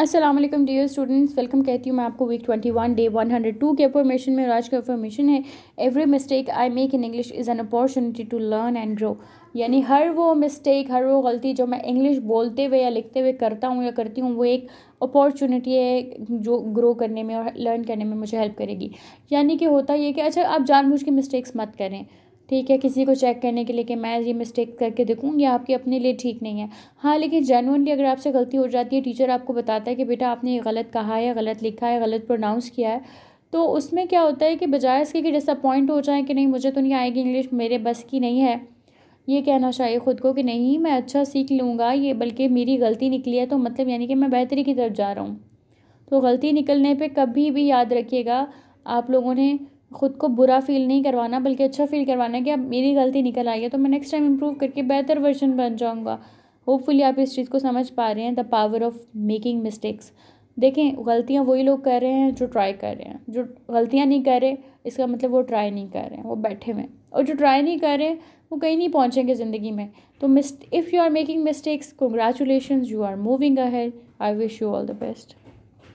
अस्सलाम वालेकुम dear students welcome कहती हूँ मैं आपको week twenty one day one hundred two के अफॉर्मेशन में आज का अफॉर्मेशन है every mistake I make in English is an opportunity to learn and grow यानी हर वो मिस्टेक हर वो गलती जो मैं इंग्लिश बोलते हुए या लिखते हुए करता हूँ या करती हूँ वो एक अपॉर्चुनिटी है जो ग्रो करने में और लर्न करने में मुझे हेल्प करेगी यानी कि होता ये कि अच्छा आप जानबूझ के मिस्टेक्स मत करें ठीक है किसी को चेक करने के लिए कि मैं ये मिस्टेक करके देखूँ ये आपके अपने लिए ठीक नहीं है हाँ लेकिन जेनुअनली अगर आपसे गलती हो जाती है टीचर आपको बताता है कि बेटा आपने ये गलत कहा है गलत लिखा है गलत प्रोनाउंस किया है तो उसमें क्या होता है कि बजाय इसके कि डिसअपॉइंट हो जाए कि नहीं मुझे तो नहीं आएगी इंग्लिश मेरे बस की नहीं है ये कहना चाहिए ख़ुद को कि नहीं मैं अच्छा सीख लूँगा ये बल्कि मेरी गलती निकली है तो मतलब यानी कि मैं बेहतरी की तरफ जा रहा हूँ तो गलती निकलने पे कभी भी याद रखिएगा आप लोगों ने ख़ुद को बुरा फ़ील नहीं करवाना बल्कि अच्छा फ़ील करवाना कि अब मेरी गलती निकल आई है तो मैं नेक्स्ट टाइम इम्प्रूव करके बेहतर वर्जन बन जाऊँगा होपफुली आप इस चीज़ को समझ पा रहे हैं the power of making mistakes देखें गलतियाँ वही लोग कर रहे हैं जो ट्राई कर रहे हैं जो गलतियाँ नहीं कर रहे इसका मतलब वो ट्राई नहीं कर रहे हैं वो बैठे हुए और जो ट्राई नहीं कर रहे वो कहीं नहीं पहुँचेंगे ज़िंदगी में तो miss if you are making mistakes congratulation you are moving ahead I wish you all the best